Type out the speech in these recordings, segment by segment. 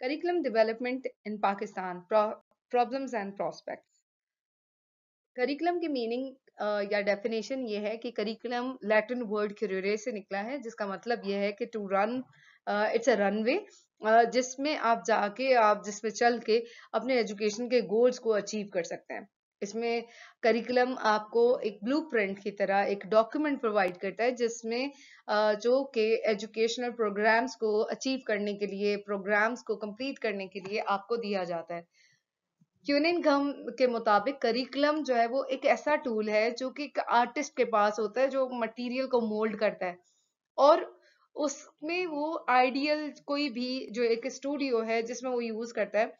Curriculum Development in Pakistan Pro Problems and Prospects curriculum की meaning uh, या definition ये है कि करिकुलम लैटिन वर्ड क्यूरे से निकला है जिसका मतलब ये है कि to run it's a runway जिसमें आप जाके आप जिसमें चल के अपने एजुकेशन के गोल्स को अचीव कर सकते हैं इसमें करिकुलम आपको एक ब्लूप्रिंट की तरह एक डॉक्यूमेंट प्रोवाइड करता है जिसमें जो कि एजुकेशनल प्रोग्राम्स को अचीव करने के लिए प्रोग्राम्स को कंप्लीट करने के लिए आपको दिया जाता है क्यूनिंग घम के मुताबिक करिकुलम जो है वो एक ऐसा टूल है जो कि एक आर्टिस्ट के पास होता है जो मटीरियल को मोल्ड करता है और उसमें वो आइडियल कोई भी जो एक स्टूडियो है जिसमें वो यूज करता है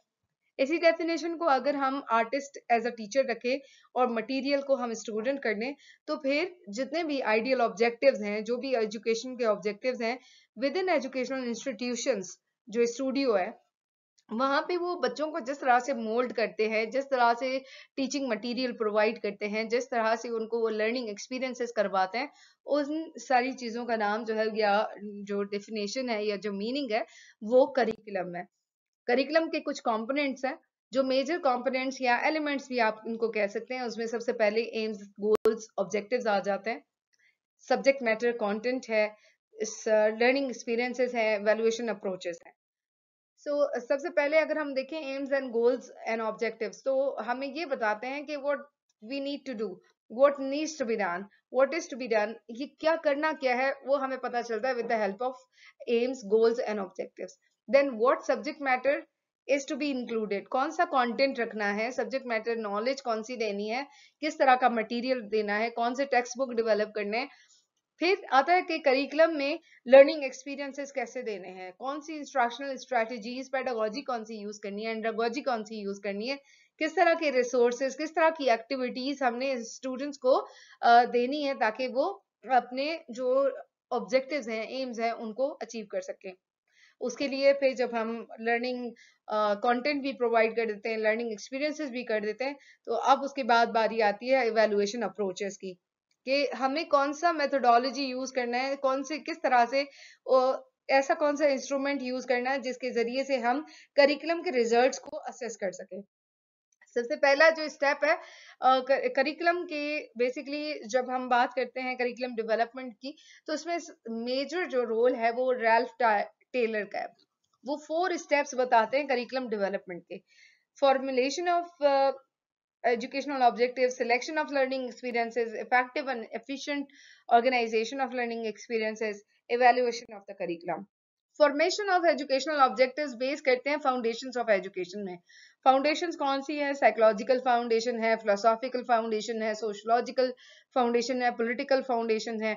इसी डेफिनेशन को अगर हम आर्टिस्ट एज अ टीचर रखें और मटेरियल को हम स्टूडेंट कर लें तो फिर जितने भी आइडियल ऑब्जेक्टिव्स हैं जो भी एजुकेशन के ऑब्जेक्टिव्स हैं within educational institutions studio स्टूडियो है वहाँ पे वो बच्चों को जिस तरह से मोल्ड करते हैं जिस तरह से टीचिंग मटेरियल प्रोवाइड करते हैं जिस तरह से उनको वो लर्निंग एक्सपीरियंसेस करवाते हैं उन सारी चीज़ों का नाम जो है या जो डेफिनेशन है या जो मीनिंग है वो करिकुलम है करिकुलम के कुछ कॉम्पोनेंट्स हैं जो मेजर कॉम्पोनेंट्स या एलिमेंट्स भी आप इनको कह सकते हैं उसमें सबसे पहले एम्स गोल्स ऑब्जेक्टिव आ जाते हैं सब्जेक्ट मैटर कॉन्टेंट है लर्निंग एक्सपीरियंसेस है वैल्यूएशन अप्रोचेस है सो so, सबसे पहले अगर हम देखें aims and goals and objective तो हमें ये बताते हैं कि what we need to do what needs to be done what is to be done ये क्या करना क्या है वो हमें पता चलता है with the help of aims goals and objectives then what subject matter is to be included कौन सा कॉन्टेंट रखना है सब्जेक्ट मैटर नॉलेज कौन सी देनी है किस तरह का मटीरियल देना है कौन से टेक्स्ट बुक डिवेलप करने हैं फिर आता है कि करिकुलम में लर्निंग एक्सपीरियंसेस कैसे देने हैं कौन सी इंस्ट्रक्शनल स्ट्रैटेजीज पैडागोजी कौन सी यूज करनी है एंड्रागोजी कौन सी यूज करनी है किस तरह के रिसोर्सेज किस तरह की एक्टिविटीज हमने स्टूडेंट्स को देनी है ताकि वो अपने जो ऑब्जेक्टिव्स हैं एम्स हैं उनको अचीव कर सकें उसके लिए फिर जब हम लर्निंग कंटेंट भी प्रोवाइड कर देते हैं लर्निंग एक्सपीरियंसेस भी कर देते हैं तो अब उसके बाद बारी आती है इवेलुएशन अप्रोचेस की कि हमें कौन सा मेथोडोलॉजी यूज करना है कौन से किस तरह से ऐसा कौन सा इंस्ट्रूमेंट यूज करना है जिसके जरिए से हम करिकुलम के रिजल्ट्स को असेस कर सकें सबसे पहला जो स्टेप है करिकुलम के बेसिकली जब हम बात करते हैं करिकुलम डेवलपमेंट की तो उसमें मेजर जो रोल है वो रैल्फ टेलर का वो फोर स्टेप्स बताते हैं करिकुलम डेवलपमेंट के formulation of educational objective selection of learning experiences effective and efficient organisation of learning experiences evaluation of the curriculum formation of educational objectives base करते हैं foundations of education में foundation कौन सी है psychological foundation है philosophical foundation है sociological foundation है political foundation है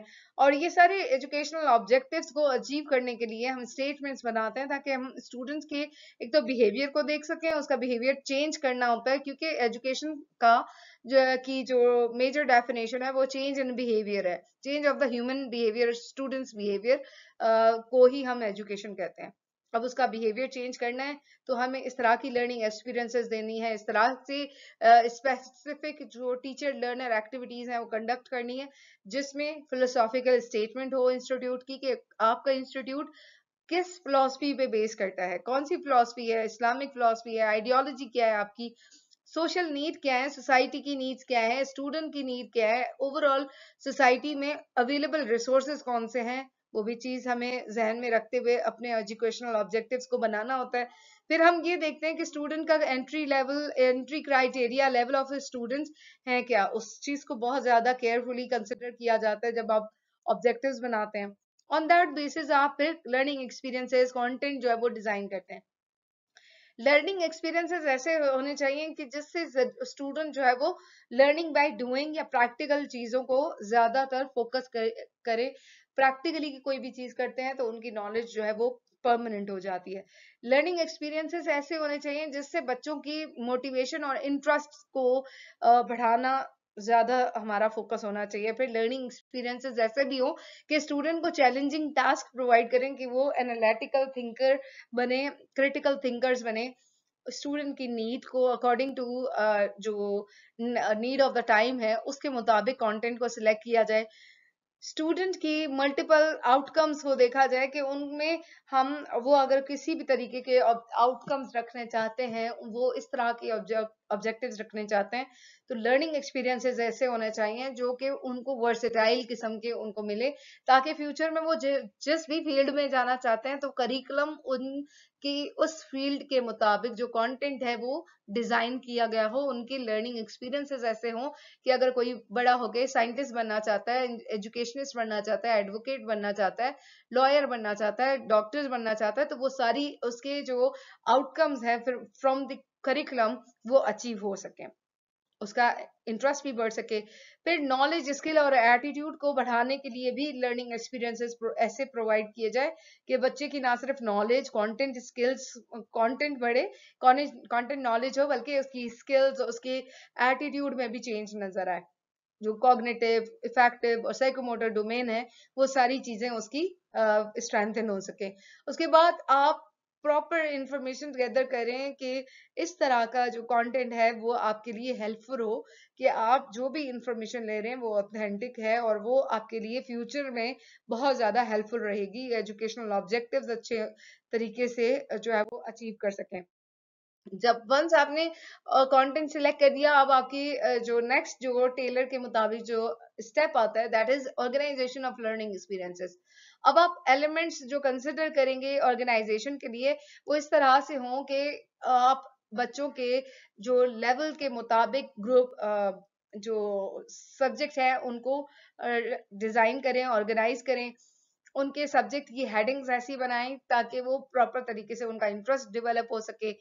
और ये सारे एजुकेशनल ऑब्जेक्टिव को अचीव करने के लिए हम स्टेटमेंट्स बनाते हैं ताकि हम स्टूडेंट्स के एक तो बिहेवियर को देख सकें उसका बिहेवियर चेंज करना होता है क्योंकि एजुकेशन का जो की जो मेजर डेफिनेशन है वो चेंज इन बिहेवियर है change of the human behaviour students behaviour को ही हम एजुकेशन कहते हैं अब उसका बिहेवियर चेंज करना है तो हमें इस तरह की लर्निंग एक्सपीरियंसेस देनी है इस तरह से स्पेसिफिक जो टीचर लर्नर एक्टिविटीज हैं वो कंडक्ट करनी है जिसमें फिलोसॉफिकल स्टेटमेंट हो इंस्टीट्यूट की कि आपका इंस्टीट्यूट किस फिलोसफी पे बेस करता है कौन सी फिलोसफी है इस्लामिक फिलोसफी है आइडियोलॉजी क्या है आपकी सोशल नीड क्या है सोसाइटी की नीड्स क्या है स्टूडेंट की नीड क्या है ओवरऑल सोसाइटी में अवेलेबल रिसोर्सेज कौन से हैं वो भी चीज हमें जहन में रखते हुए अपने एजुकेशनल ऑब्जेक्टिव्स को बनाना होता है फिर हम ये देखते हैं कि स्टूडेंट का entry level entry criteria level of students हैं क्या उस चीज को बहुत ज्यादा केयरफुली कंसिडर किया जाता है जब आप ऑब्जेक्टिव बनाते हैं ऑन दैट बेसिस आप फिर लर्निंग एक्सपीरियंसेस कॉन्टेंट जो है वो डिजाइन करते हैं लर्निंग एक्सपीरियंसेस ऐसे होने चाहिए कि जिससे स्टूडेंट जो है वो लर्निंग बाय डूइंग या प्रैक्टिकल चीज़ों को ज़्यादातर फोकस करे प्रैक्टिकली की कोई भी चीज करते हैं तो उनकी नॉलेज जो है वो परमानेंट हो जाती है लर्निंग एक्सपीरियंसेस ऐसे होने चाहिए जिससे बच्चों की मोटिवेशन और इंटरेस्ट को बढ़ाना ज्यादा हमारा फोकस होना चाहिए फिर लर्निंग एक्सपीरियंसेस ऐसे भी हो कि स्टूडेंट को चैलेंजिंग टास्क प्रोवाइड करें कि वो एनालिटिकल थिंकर बने क्रिटिकल थिंकर्स बने स्टूडेंट की नीड को अकॉर्डिंग टू जो नीड ऑफ द टाइम है उसके मुताबिक कंटेंट को सिलेक्ट किया जाए स्टूडेंट की मल्टीपल आउटकम्स को देखा जाए कि उनमें हम वो अगर किसी भी तरीके के आउटकम्स रखने चाहते हैं वो इस तरह के ऑब्जेक्ट ऑब्जेक्टिव्स रखने चाहते हैं तो लर्निंग एक्सपीरियंसेस ऐसे होने चाहिए जो कि उनको वर्सेटाइल किस्म के उनको मिले ताकि फ्यूचर में वो जिस भी फील्ड में जाना चाहते हैं तो करिकुलम उनकी उस फील्ड के मुताबिक जो कंटेंट है वो डिजाइन किया गया हो उनकी लर्निंग एक्सपीरियंसेस ऐसे हो कि अगर कोई बड़ा होके साइंटिस्ट बनना चाहता है एजुकेशनिस्ट बनना चाहता है एडवोकेट बनना चाहता है लॉयर बनना चाहता है डॉक्टर्स बनना चाहता है तो वो सारी उसके जो आउटकम्स है फिर फ्रॉम द करिकुलम वो अचीव हो सके उसका इंटरेस्ट भी बढ़ सके फिर नॉलेज स्किल और एटीट्यूड को बढ़ाने के लिए भी लर्निंग एक्सपीरियंसेस ऐसे प्रोवाइड किए जाए कि बच्चे की ना सिर्फ नॉलेज कंटेंट स्किल्स कंटेंट बढ़े कंटेंट नॉलेज हो बल्कि उसकी स्किल्स उसके एटीट्यूड में भी चेंज नजर आए जो कॉग्नेटिव इफेक्टिव और साइकोमोटर डोमेन है वो सारी चीजें उसकी स्ट्रेंथन uh, हो सके उसके बाद आप प्रॉपर इंफॉर्मेशन गैदर करें कि इस तरह का जो कंटेंट है वो आपके लिए हेल्पफुल हो कि आप जो भी इंफॉर्मेशन ले रहे हैं वो ऑथेंटिक है और वो आपके लिए फ्यूचर में बहुत ज़्यादा हेल्पफुल रहेगी एजुकेशनल ऑब्जेक्टिव्स अच्छे तरीके से जो है वो अचीव कर सकें जब वंस आपने कंटेंट सिलेक्ट कर दिया अब आपकी जो नेक्स्ट जो टेलर के मुताबिक जो स्टेप आता है that is organisation of learning experiences अब आप एलिमेंट्स जो कंसिडर करेंगे ऑर्गेनाइजेशन के लिए वो इस तरह से हों कि आप बच्चों के जो लेवल के मुताबिक ग्रुप जो सब्जेक्ट है उनको डिजाइन करें ऑर्गेनाइज करें उनके सब्जेक्ट की हेडिंग्स ऐसी बनाएं ताकि वो प्रॉपर तरीके से उनका इंटरेस्ट डेवलप हो सके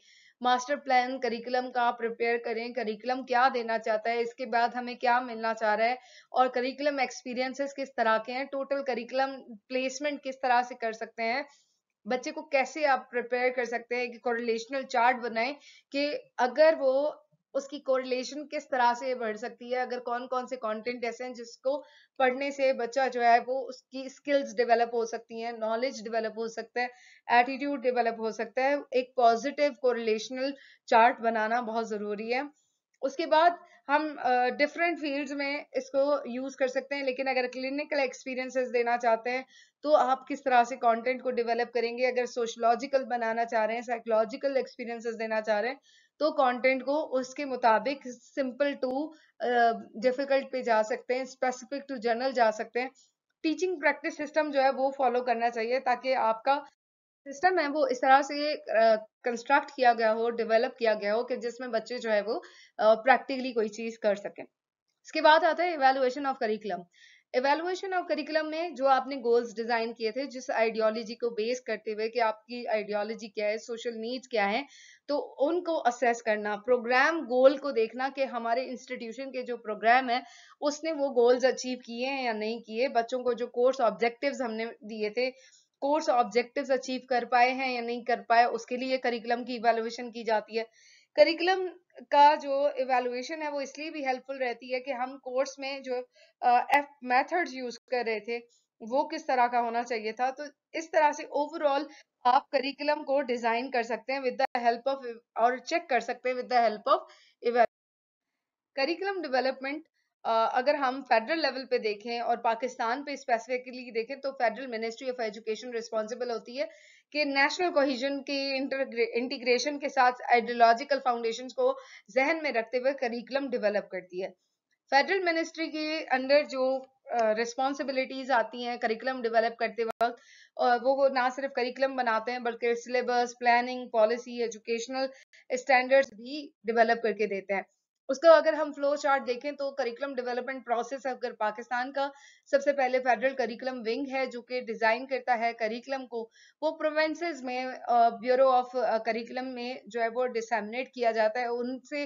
मास्टर प्लान करिकुलम का प्रिपेयर करें करिकुलम क्या देना चाहता है इसके बाद हमें क्या मिलना चाह रहा है और करिकुलम एक्सपीरियंसेस किस तरह के हैं टोटल करिकुलम प्लेसमेंट किस तरह से कर सकते हैं बच्चे को कैसे आप प्रिपेयर कर सकते हैं कि कोरिलेशनल चार्ट बनाएं कि अगर वो उसकी कोरिलेशन किस तरह से बढ़ सकती है अगर कौन कौन से कंटेंट ऐसे हैं जिसको पढ़ने से बच्चा जो है वो उसकी स्किल्स डेवलप हो सकती हैं नॉलेज डेवलप हो सकता है एटीट्यूड डेवलप हो सकता है एक पॉजिटिव कोरिलेशनल चार्ट बनाना बहुत ज़रूरी है उसके बाद हम डिफरेंट uh, फील्ड्स में इसको यूज़ कर सकते हैं लेकिन अगर क्लिनिकल एक्सपीरियंसेस देना चाहते हैं तो आप किस तरह से कंटेंट को डेवलप करेंगे अगर सोशलॉजिकल बनाना चाह रहे हैं साइकोलॉजिकल एक्सपीरियंसेस देना चाह रहे हैं तो कंटेंट को उसके मुताबिक सिंपल टू डिफिकल्ट पे जा सकते हैं स्पेसिफिक टू जनरल जा सकते हैं टीचिंग प्रैक्टिस सिस्टम जो है वो फॉलो करना चाहिए ताकि आपका सिस्टम है वो इस तरह से कंस्ट्रक्ट uh, किया गया हो डेवलप किया गया हो कि जिसमें बच्चे जो है वो प्रैक्टिकली uh, कोई चीज कर सकें इसके बाद आता है evaluation of curriculum evaluation of curriculum में जो आपने गोल्स डिजाइन किए थे जिस आइडियोलॉजी को बेस करते हुए कि आपकी आइडियोलॉजी क्या है सोशल नीड्स क्या है तो उनको असेस करना प्रोग्राम गोल को देखना कि हमारे इंस्टीट्यूशन के जो प्रोग्राम है उसने वो गोल्स अचीव किए हैं या नहीं किए बच्चों को जो कोर्स ऑब्जेक्टिव हमने दिए थे कोर्स ऑब्जेक्टिव अचीव कर पाए हैं या नहीं कर पाए उसके लिए करिकुलम की इवेलुएशन की जाती है करिकुलम का जो इवेलुएशन है वो इसलिए भी हेल्पफुल रहती है कि हम कोर्स में जो एफ मैथड यूज कर रहे थे वो किस तरह का होना चाहिए था तो इस तरह से ओवरऑल आप करिकुलम को डिजाइन कर सकते हैं विद द हेल्प ऑफ और चेक कर सकते हैं with the help of curriculum development अगर हम फेडरल लेवल पे देखें और पाकिस्तान पे स्पेसिफिकली देखें तो federal ministry of education responsible होती है कि नेशनल कोहिजन की इंटीग्रेशन के साथ आइडियोलॉजिकल फाउंडेशन को जहन में रखते हुए करिकुलम डेवलप करती है फेडरल मिनिस्ट्री के अंडर जो रिस्पॉन्सिबिलिटीज uh, आती हैं करिकुलम डेवलप करते वक्त वो ना सिर्फ करिकुलम बनाते हैं बल्कि syllabus planning policy educational standards भी डेवलप करके देते हैं उसको अगर हम फ्लो चार्ट देखें तो करिकुलम डेवलपमेंट प्रोसेस अगर पाकिस्तान का सबसे पहले फेडरल करिकुलम विंग है जो कि डिजाइन करता है करिकुलम को वो प्रोवेंसेस में ब्यूरो ऑफ करिकुलम में जो है वो डिसमिनेट किया जाता है उनसे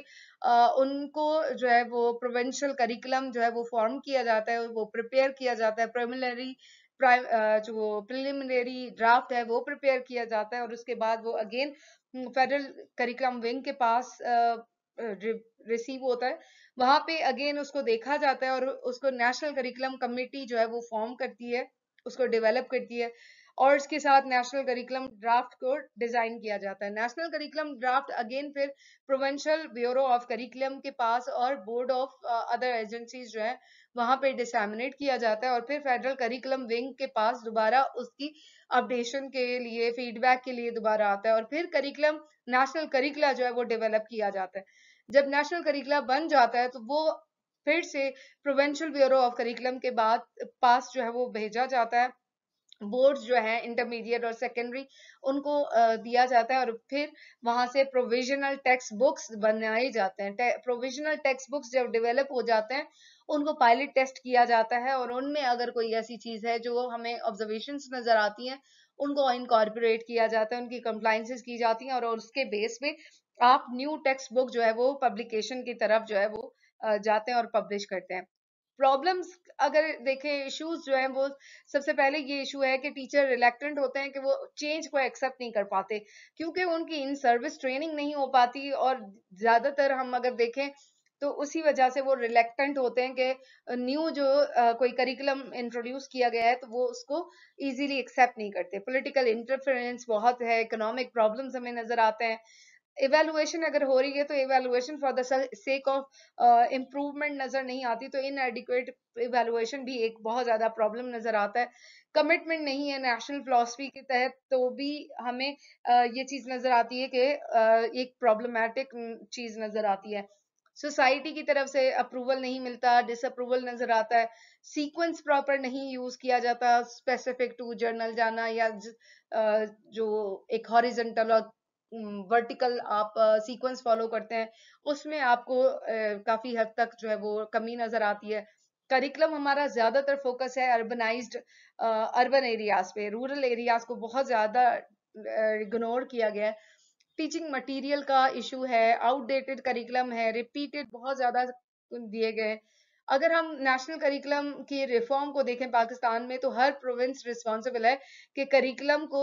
उनको जो है वो प्रोवेंशल करिकुलम जो है वो फॉर्म किया जाता है वो प्रिपेयर किया जाता है प्रिमिलरी जो प्रिलिमिनरी ड्राफ्ट है वो प्रिपेयर किया जाता है और उसके बाद वो अगेन फेडरल करिकुलम विंग के पास रिसीव होता है वहां पे अगेन उसको देखा जाता है और उसको नेशनल करिकुलम कमेटी जो है वो फॉर्म करती है उसको डेवलप करती है और इसके साथ नेशनल करिकुलम ड्राफ्ट को डिजाइन किया जाता है नेशनल करिकुलम ड्राफ्ट अगेन फिर प्रोवेंशियल ब्यूरो ऑफ करिकुलम के पास और बोर्ड ऑफ अदर एजेंसीज जो है वहां पे डिसमिनेट किया जाता है और फिर फेडरल करिकुलम विंग के पास दोबारा उसकी अपडेशन के लिए फीडबैक के लिए दोबारा आता है और फिर करिकुलम नेशनल करिकुला जो है वो डेवलप किया जाता है जब नेशनल करिकुला बन जाता है तो वो फिर से प्रोवेंशियल ब्यूरो ऑफ करिकुलम के बाद पास जो है वो भेजा जाता है बोर्ड्स जो है इंटरमीडिएट और सेकेंडरी उनको दिया जाता है और फिर वहां से प्रोविजनल टेक्स्ट बुक्स बनाए जाते हैं टे, प्रोविजनल टेक्स्ट बुक्स जब डेवलप हो जाते हैं उनको पायलट टेस्ट किया जाता है और उनमें अगर कोई ऐसी चीज है जो हमें ऑब्जर्वेशन नजर आती हैं उनको इनकॉर्पोरेट किया जाता है उनकी कंप्लाइंसेस की जाती हैं और उसके बेस पे आप न्यू टेक्स्ट बुक जो है वो पब्लिकेशन की तरफ जो है वो जाते हैं और पब्लिश करते हैं प्रॉब्लम्स अगर देखें इश्यूज जो हैं वो सबसे पहले ये इशू है कि टीचर रिलेक्टेंट होते हैं कि वो चेंज को एक्सेप्ट नहीं कर पाते क्योंकि उनकी इन सर्विस ट्रेनिंग नहीं हो पाती और ज़्यादातर हम अगर देखें तो उसी वजह से वो रिलेक्टेंट होते हैं कि न्यू जो आ, कोई करिकुलम इंट्रोड्यूस किया गया है तो वो उसको इजीली एक्सेप्ट नहीं करते पॉलिटिकल इंटरफेरेंस बहुत है इकोनॉमिक प्रॉब्लम्स हमें नज़र आते हैं इवेलुएशन अगर हो रही है तो evaluation for the sake of improvement नजर नहीं आती तो इन एडिकुएट इवेलुएशन भी एक बहुत ज्यादा प्रॉब्लम नजर आता है कमिटमेंट नहीं है नेशनल फिलोसफी के तहत तो भी हमें uh, ये चीज नजर आती है कि uh, एक प्रॉब्लमेटिक चीज नजर आती है सोसाइटी की तरफ से अप्रूवल नहीं मिलता डिसअप्रूवल नजर आता है सीक्वेंस प्रॉपर नहीं यूज किया जाता स्पेसिफिक टू जर्नल जाना या ज, uh, जो एक हॉरिजेंटल और वर्टिकल आप सीक्वेंस फॉलो करते हैं उसमें आपको काफी हद तक जो है वो कमी नजर आती है करिकुलम हमारा ज्यादातर फोकस है अर्बनाइज्ड अर्बन एरियाज पे रूरल एरियाज को बहुत ज्यादा इग्नोर किया गया है टीचिंग मटेरियल का इशू है आउटडेटेड करिकुलम है रिपीटेड बहुत ज्यादा दिए गए अगर हम नेशनल करिकुलम की रिफॉर्म को देखें पाकिस्तान में तो हर प्रोविंस रिस्पॉन्सिबल है कि करिकुलम को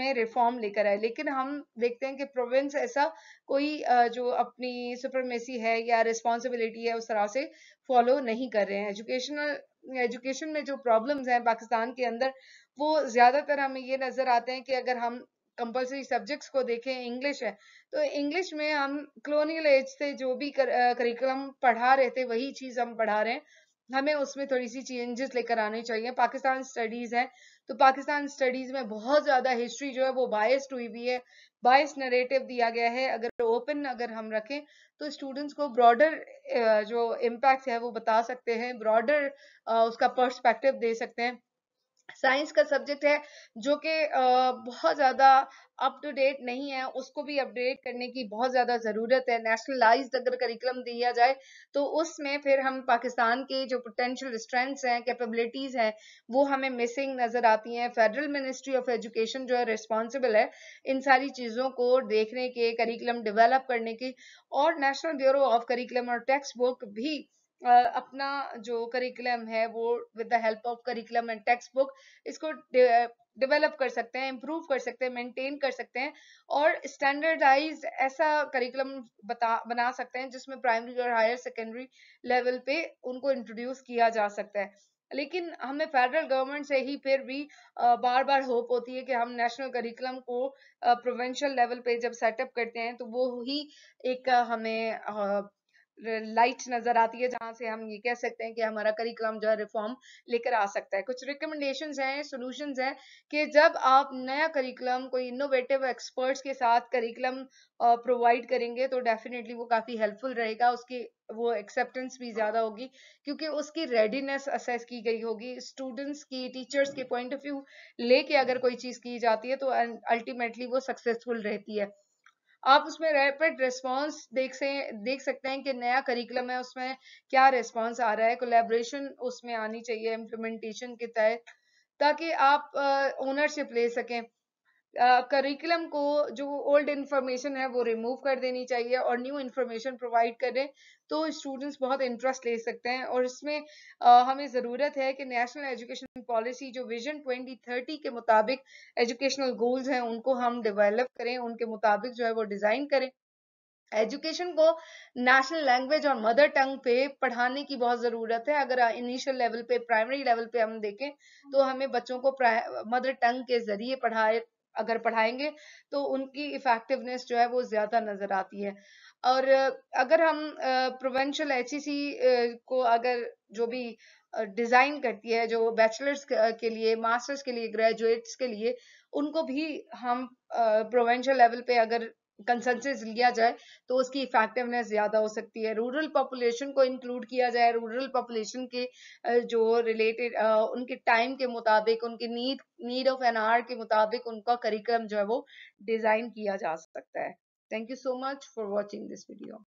में रिफॉर्म लेकर आए लेकिन हम देखते हैं कि प्रोविंस ऐसा कोई जो अपनी सुप्रमेसी है या रिस्पॉन्सिबिलिटी है उस तरह से फॉलो नहीं कर रहे हैं एजुकेशनल एजुकेशन में जो प्रॉब्लम्स हैं पाकिस्तान के अंदर वो ज़्यादातर हमें ये नज़र आते हैं कि अगर हम कंपलसरी सब्जेक्ट्स को देखें इंग्लिश है तो इंग्लिश में हम क्लोनियल एज से जो भी करिकुलम पढ़ा रहे थे वही चीज़ हम पढ़ा रहे हैं हमें उसमें थोड़ी सी चेंजेस लेकर आने चाहिए पाकिस्तान स्टडीज़ है तो पाकिस्तान स्टडीज़ में बहुत ज़्यादा हिस्ट्री जो है वो बायस्ड हुई हुई है बायस नरेटिव दिया गया है अगर ओपन अगर हम रखें तो स्टूडेंट्स को ब्रॉडर जो इम्पैक्ट है वो बता सकते हैं ब्रॉडर उसका पर्सपेक्टिव दे सकते हैं साइंस का सब्जेक्ट है जो कि बहुत ज़्यादा अप टू डेट नहीं है उसको भी अपडेट करने की बहुत ज़्यादा ज़रूरत है नेशनलाइज अगर करिकुलम दिया जाए तो उसमें फिर हम पाकिस्तान के जो पोटेंशियल स्ट्रेंथ्स हैं कैपेबिलिटीज़ हैं वो हमें मिसिंग नज़र आती हैं फेडरल मिनिस्ट्री ऑफ एजुकेशन जो है रिस्पॉन्सिबल है इन सारी चीज़ों को देखने के करिकुलम डिवेलप करने की और नेशनल ब्यूरो ऑफ करिकुलम और टेक्स्ट बुक भी अपना जो करिकुलम है वो with the help of curriculum and textbook इसको डेवलप कर सकते हैं इम्प्रूव कर सकते हैं मेंटेन कर सकते हैं और स्टैंडर्डाइज ऐसा करिकुलम बता बना सकते हैं जिसमें प्राइमरी और हायर सेकेंडरी लेवल पे उनको इंट्रोड्यूस किया जा सकता है लेकिन हमें फेडरल गवर्नमेंट से ही फिर भी बार बार होप होती है कि हम नेशनल करिकुलम को प्रोवेंशियल लेवल पे जब सेटअप करते हैं तो वो ही एक हमें लाइट नजर आती है जहां से हम ये कह सकते हैं कि हमारा करिकुलम जो है रिफॉर्म लेकर आ सकता है कुछ रिकमेंडेशन हैं सोल्यूशन हैं कि जब आप नया करिकुलम कोई इनोवेटिव एक्सपर्ट्स के साथ करिकुलम प्रोवाइड करेंगे तो डेफिनेटली वो काफ़ी हेल्पफुल रहेगा उसकी वो एक्सेप्टेंस भी ज़्यादा होगी क्योंकि उसकी रेडीनेस असेस की गई होगी स्टूडेंट्स की टीचर्स के पॉइंट ऑफ व्यू लेके अगर कोई चीज़ की जाती है तो अल्टीमेटली वो सक्सेसफुल रहती है आप उसमें रैपिड रिस्पॉन्स देख से देख सकते हैं कि नया करिकुलम है उसमें क्या रिस्पॉन्स आ रहा है कोलेब्रेशन उसमें आनी चाहिए इम्प्लीमेंटेशन के तहत ताकि आप ओनरशिप ले सकें करिकुलम को जो ओल्ड इन्फॉर्मेशन है वो रिमूव कर देनी चाहिए और न्यू इन्फॉर्मेशन प्रोवाइड करें तो स्टूडेंट्स बहुत इंटरेस्ट ले सकते हैं और इसमें हमें ज़रूरत है कि नेशनल एजुकेशन पॉलिसी जो विजन 2030 के मुताबिक एजुकेशनल गोल्स हैं उनको हम डेवलप करें उनके मुताबिक जो है वो डिज़ाइन करें एजुकेशन को नेशनल लैंग्वेज और मदर टंग पे पढ़ाने की बहुत ज़रूरत है अगर इनिशियल लेवल पे प्राइमरी लेवल पे हम देखें तो हमें बच्चों को मदर टंग के ज़रिए पढ़ाए अगर पढ़ाएंगे तो उनकी इफेक्टिवनेस जो है वो ज़्यादा नज़र आती है और अगर हम प्रोवेंशल एच e को अगर जो भी डिज़ाइन करती है जो बैचलर्स के लिए मास्टर्स के लिए ग्रेजुएट्स के लिए उनको भी हम प्रोवेंशल लेवल पे अगर कंसेंसिस लिया जाए तो उसकी इफेक्टिवनेस ज़्यादा हो सकती है रूरल पॉपुलेशन को इंक्लूड किया जाए रूरल पॉपुलेशन के जो रिलेटेड उनके टाइम के मुताबिक उनके need need of N R के मुताबिक उनका करिकुलम जो है वो डिज़ाइन किया जा सकता है thank you so much for watching this video